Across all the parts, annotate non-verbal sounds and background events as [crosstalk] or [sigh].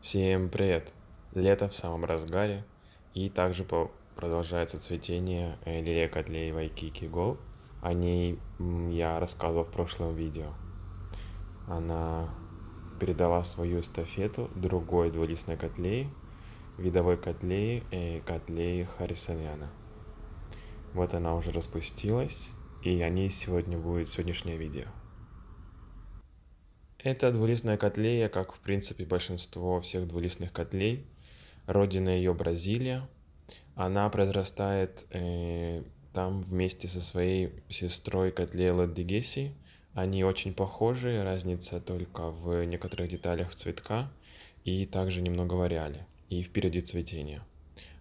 Всем привет! Лето в самом разгаре, и также продолжается цветение э, лилия котлеевой Кики Гол. О ней я рассказывал в прошлом видео. Она передала свою эстафету другой двулистной котлеи, видовой котлеи и э, котлеи Харисовяна. Вот она уже распустилась, и о ней сегодня будет сегодняшнее видео. Эта двулистная котлея, как в принципе большинство всех двулистных котлей, родина ее Бразилия. Она произрастает э, там вместе со своей сестрой котлея Ладдигеси. Они очень похожи, разница только в некоторых деталях цветка и также немного в ареале и в периоде цветения.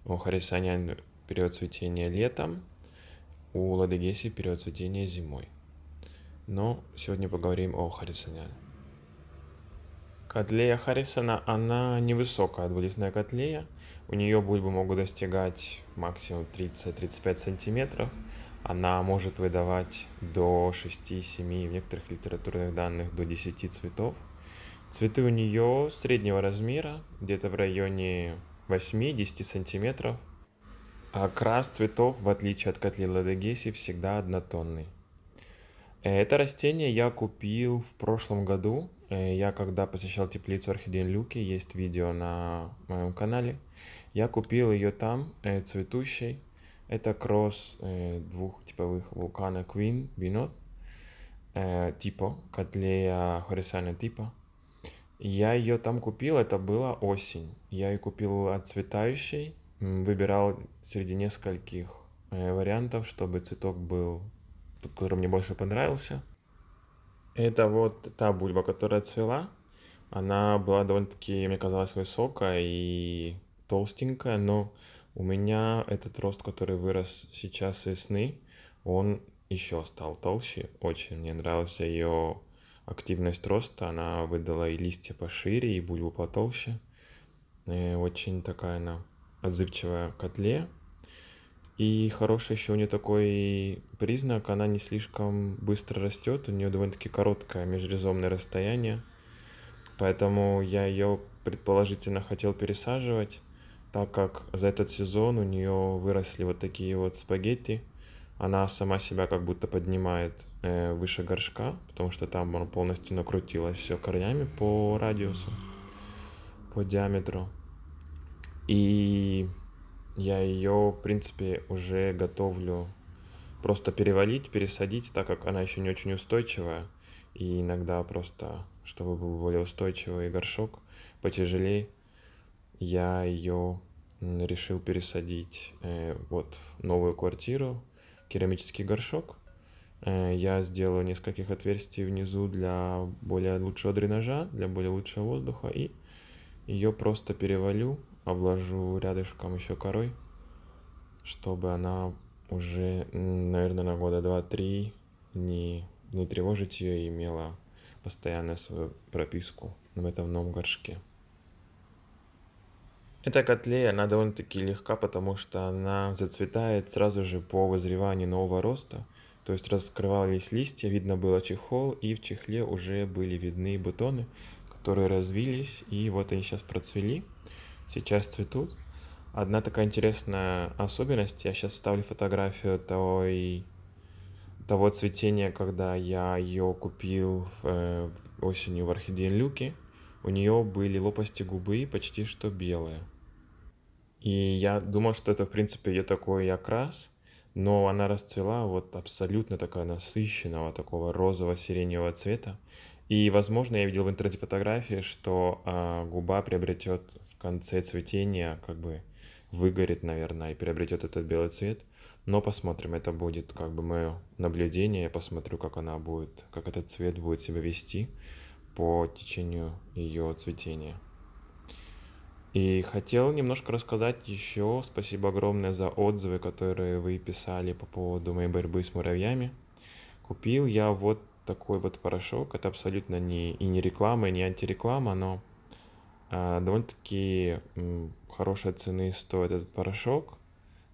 У Харисанян период цветения летом, у Ладыгеси период цветения зимой. Но сегодня поговорим о Харисаняне. Котлея Харрисона, она невысокая двулистная котлея. У нее бульбы могут достигать максимум 30-35 сантиметров. Она может выдавать до 6-7, в некоторых литературных данных до 10 цветов. Цветы у нее среднего размера, где-то в районе 8-10 сантиметров. А крас цветов, в отличие от котлеи Ладогеси, всегда однотонный. Это растение я купил в прошлом году. Э, я когда посещал теплицу орхидеи Люки, есть видео на моем канале. Я купил ее там, э, цветущей. Это кросс э, двух типовых вулкана Queen Binot, типа, котлея хорисана типа. Я ее там купил, это была осень. Я ее купил отцветающей, выбирал среди нескольких вариантов, чтобы цветок был тот, который мне больше понравился, это вот та бульба, которая цвела. Она была довольно-таки, мне казалось, высокая и толстенькая, но у меня этот рост, который вырос сейчас с весны, он еще стал толще. Очень мне нравился ее активность роста. Она выдала и листья пошире, и бульбу потолще. И э, очень такая она отзывчивая к котле. И хороший еще у нее такой признак, она не слишком быстро растет, у нее довольно-таки короткое межризомное расстояние, поэтому я ее предположительно хотел пересаживать, так как за этот сезон у нее выросли вот такие вот спагетти, она сама себя как будто поднимает э, выше горшка, потому что там она полностью накрутилась все корнями по радиусу, по диаметру. И я ее, в принципе, уже готовлю просто перевалить, пересадить, так как она еще не очень устойчивая. И иногда просто, чтобы был более устойчивый горшок, потяжелее, я ее решил пересадить э, вот в новую квартиру, керамический горшок. Э, я сделаю нескольких отверстий внизу для более лучшего дренажа, для более лучшего воздуха и ее просто перевалю, обложу рядышком еще корой, чтобы она уже, наверное, на года два-три не, не тревожить ее и имела постоянно свою прописку в этом новом горшке. Эта котлея, она довольно-таки легка, потому что она зацветает сразу же по вызреванию нового роста. То есть раскрывались листья, видно было чехол, и в чехле уже были видны бутоны которые развились, и вот они сейчас процвели, сейчас цветут. Одна такая интересная особенность, я сейчас ставлю фотографию той, того цветения, когда я ее купил в, э, осенью в орхидее Люки. У нее были лопасти губы почти что белые. И я думал, что это, в принципе, ее такой окрас, но она расцвела вот абсолютно такая насыщенного, такого розово-сиреневого цвета. И, возможно, я видел в интернете фотографии, что а, губа приобретет в конце цветения, как бы выгорит, наверное, и приобретет этот белый цвет. Но посмотрим, это будет как бы мое наблюдение. Я посмотрю, как она будет, как этот цвет будет себя вести по течению ее цветения. И хотел немножко рассказать еще, спасибо огромное за отзывы, которые вы писали по поводу моей борьбы с муравьями. Купил я вот такой вот порошок. Это абсолютно не, и не реклама, и не антиреклама, но э, довольно-таки э, хорошей цены стоит этот порошок.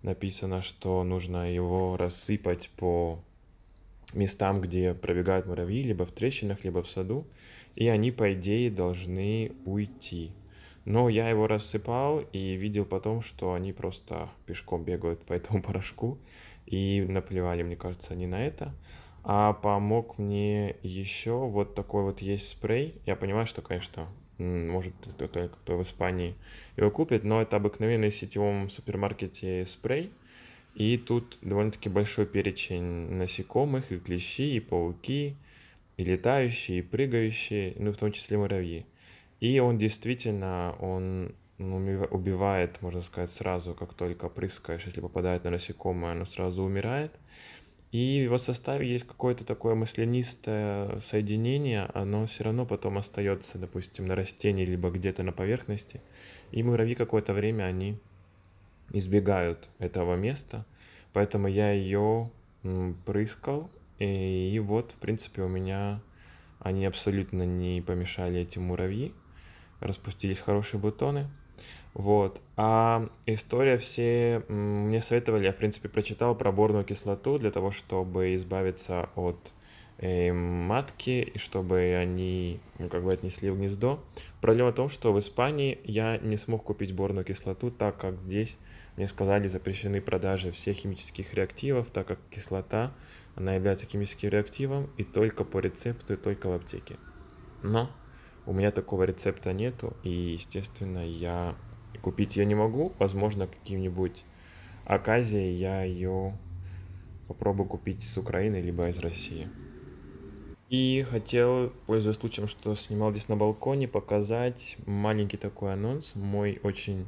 Написано, что нужно его рассыпать по местам, где пробегают муравьи, либо в трещинах, либо в саду, и они, по идее, должны уйти. Но я его рассыпал и видел потом, что они просто пешком бегают по этому [laughs] порошку и наплевали, мне кажется, не на это. А помог мне еще вот такой вот есть спрей. Я понимаю, что, конечно, может это только кто в Испании его купит, но это обыкновенный в сетевом супермаркете спрей. И тут довольно-таки большой перечень насекомых, и клещи, и пауки, и летающие, и прыгающие, ну в том числе муравьи. И он действительно, он ну, убивает, можно сказать, сразу, как только прыскаешь, если попадает на насекомое, оно сразу умирает. И в его составе есть какое-то такое маслянистое соединение, оно все равно потом остается, допустим, на растении, либо где-то на поверхности. И муравьи какое-то время они избегают этого места, поэтому я ее прыскал, и вот, в принципе, у меня они абсолютно не помешали эти муравьи, распустились хорошие бутоны, вот. А история все... Мне советовали, я, в принципе, прочитал про борную кислоту для того, чтобы избавиться от э, матки, и чтобы они ну, как бы отнесли в гнездо. Проблема в том, что в Испании я не смог купить борную кислоту, так как здесь, мне сказали, запрещены продажи всех химических реактивов, так как кислота, она является химическим реактивом, и только по рецепту, и только в аптеке. Но у меня такого рецепта нету, и, естественно, я Купить ее не могу, возможно, каким-нибудь оказией я ее попробую купить с Украины, либо из России. И хотел, пользуясь случаем, что снимал здесь на балконе, показать маленький такой анонс, мой очень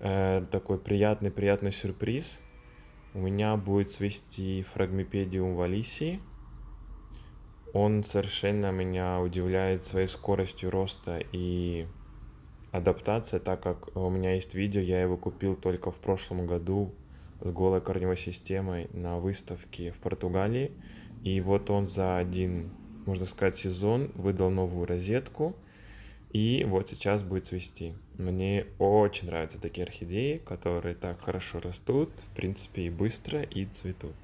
э, такой приятный-приятный сюрприз. У меня будет свести фрагмипедиум Валисии. Он совершенно меня удивляет своей скоростью роста и адаптация, так как у меня есть видео, я его купил только в прошлом году с голой корневой системой на выставке в Португалии. И вот он за один, можно сказать, сезон выдал новую розетку. И вот сейчас будет цвести. Мне очень нравятся такие орхидеи, которые так хорошо растут, в принципе, и быстро, и цветут.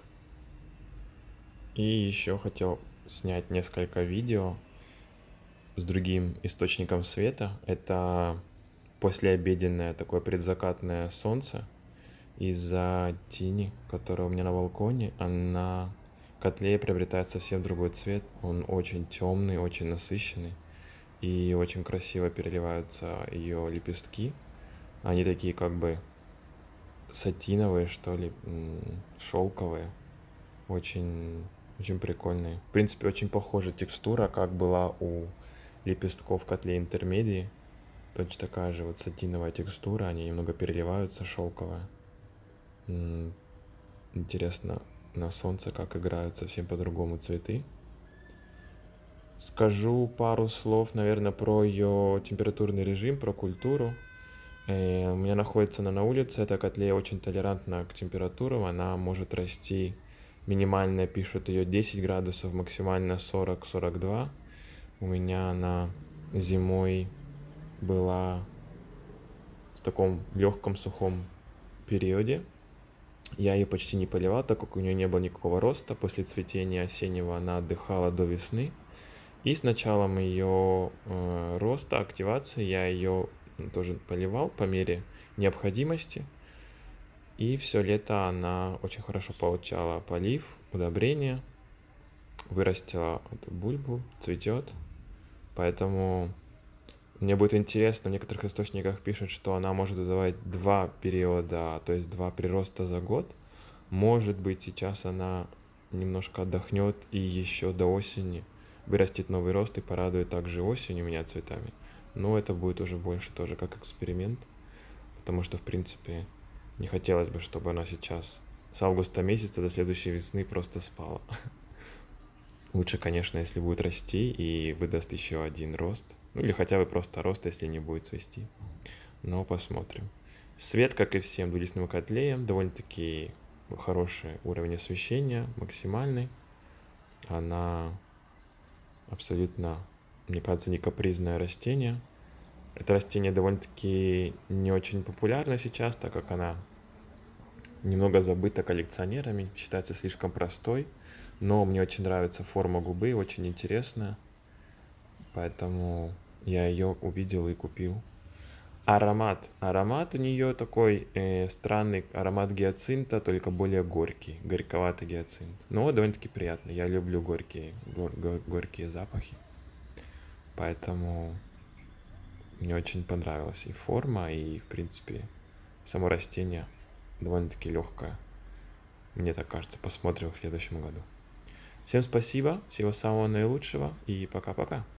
И еще хотел снять несколько видео с другим источником света. Это послеобеденное такое предзакатное солнце. Из-за тени, которая у меня на балконе, она котле приобретает совсем другой цвет. Он очень темный, очень насыщенный. И очень красиво переливаются ее лепестки. Они такие как бы сатиновые, что ли, шелковые. Очень, очень прикольные. В принципе, очень похожа текстура, как была у лепестков котле интермедии. Точно такая же вот сатиновая текстура, они немного переливаются, шелковая. Интересно, на солнце как играют совсем по-другому цветы. Скажу пару слов, наверное, про ее температурный режим, про культуру. Э, у меня находится она на улице, эта котле очень толерантна к температурам, она может расти, минимально пишут ее 10 градусов, максимально 40-42 у меня она зимой была в таком легком сухом периоде. Я ее почти не поливал, так как у нее не было никакого роста. После цветения осеннего она отдыхала до весны. И с началом ее э, роста, активации, я ее тоже поливал по мере необходимости. И все лето она очень хорошо получала полив, удобрения, вырастила вот бульбу, цветет. Поэтому мне будет интересно, в некоторых источниках пишут, что она может выдавать два периода, то есть два прироста за год. Может быть, сейчас она немножко отдохнет и еще до осени вырастет новый рост и порадует также осенью меня цветами. Но это будет уже больше тоже как эксперимент, потому что, в принципе, не хотелось бы, чтобы она сейчас с августа месяца до следующей весны просто спала. [laughs] Лучше, конечно, если будет расти и выдаст еще один рост. Ну или хотя бы просто рост, если не будет свести. Но посмотрим. Свет, как и всем двулистным котле, довольно-таки хороший уровень освещения, максимальный. Она абсолютно, мне кажется, не капризное растение. Это растение довольно-таки не очень популярно сейчас, так как она немного забыта коллекционерами, считается слишком простой но мне очень нравится форма губы, очень интересная, поэтому я ее увидел и купил. Аромат. Аромат у нее такой э, странный аромат гиацинта, только более горький, горьковатый гиацинт. Но довольно-таки приятный. Я люблю горькие, гор, гор, горькие запахи. Поэтому мне очень понравилась и форма, и, в принципе, само растение довольно-таки легкое. Мне так кажется, посмотрим в следующем году. Всем спасибо, всего самого наилучшего и пока-пока.